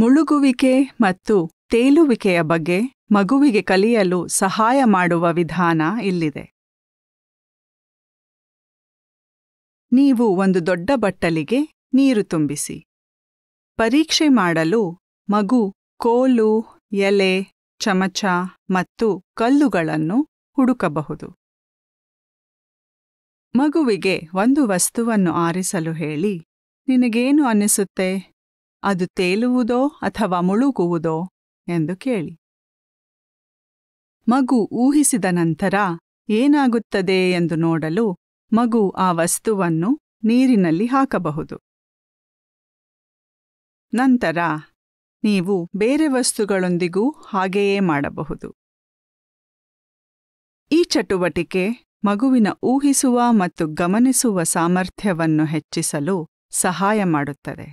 ಮುಳುಗುವಿಕೆ ಮತ್ತು ತೇಲುವಿಕೆಯ ಬಗ್ಗೆ ಮಗುವಿಗೆ ಕಲಿಯಲು ಸಹಾಯ ಮಾಡುವ ವಿಧಾನ ಇಲ್ಲಿದೆ ನೀವು ಒಂದು ದೊಡ್ಡ ಬಟ್ಟಲಿಗೆ ನೀರು ತುಂಬಿಸಿ ಪರೀಕ್ಷೆ ಮಾಡಲು ಮಗು ಕೋಲು ಎಲೆ ಚಮಚ ಮತ್ತು ಕಲ್ಲುಗಳನ್ನು ಹುಡುಕಬಹುದು ಮಗುವಿಗೆ ಒಂದು ವಸ್ತುವನ್ನು ಆರಿಸಲು ಹೇಳಿ ನಿನಗೇನು ಅನ್ನಿಸುತ್ತೆ ಅದು ತೇಲುವುದೋ ಅಥವಾ ಮುಳುಗುವುದೋ ಎಂದು ಕೇಳಿ ಮಗು ಊಹಿಸಿದ ನಂತರ ಏನಾಗುತ್ತದೆ ಎಂದು ನೋಡಲು ಮಗು ಆ ವಸ್ತುವನ್ನು ನೀರಿನಲ್ಲಿ ಹಾಕಬಹುದು ನಂತರ ನೀವು ಬೇರೆ ವಸ್ತುಗಳೊಂದಿಗೂ ಹಾಗೆಯೇ ಮಾಡಬಹುದು ಈ ಚಟುವಟಿಕೆ ಮಗುವಿನ ಊಹಿಸುವ ಮತ್ತು ಗಮನಿಸುವ ಸಾಮರ್ಥ್ಯವನ್ನು ಹೆಚ್ಚಿಸಲು ಸಹಾಯ ಮಾಡುತ್ತದೆ